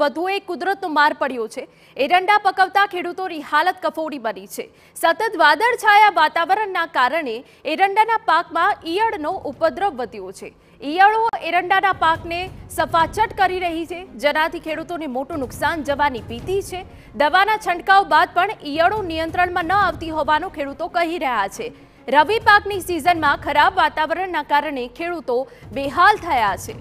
વધુ એક કુદરતનો માર પડ્યો છે એરંડા પકવતા ખેડૂતોની હાલત કફોડી બની છે સતત વાદળછાયા વાતાવરણના કારણે એરંડાના પાકમાં ઈયળનો ઉપદ્રવ વધ્યો છે ઈયળો એરંડાના પાકને સફાચટ કરી રહી છે જેનાથી ખેડૂતોને મોટું નુકસાન જવાની ભીતિ છે દવાના છંટકાવ બાદ પણ ઈયળો નિયંત્રણમાં ન આવતી હોવાનું ખેડૂતો કહી રહ્યા છે રવિ પાકની સિઝનમાં ખરાબ વાતાવરણના કારણે ખેડૂતો બેહાલ થયા છે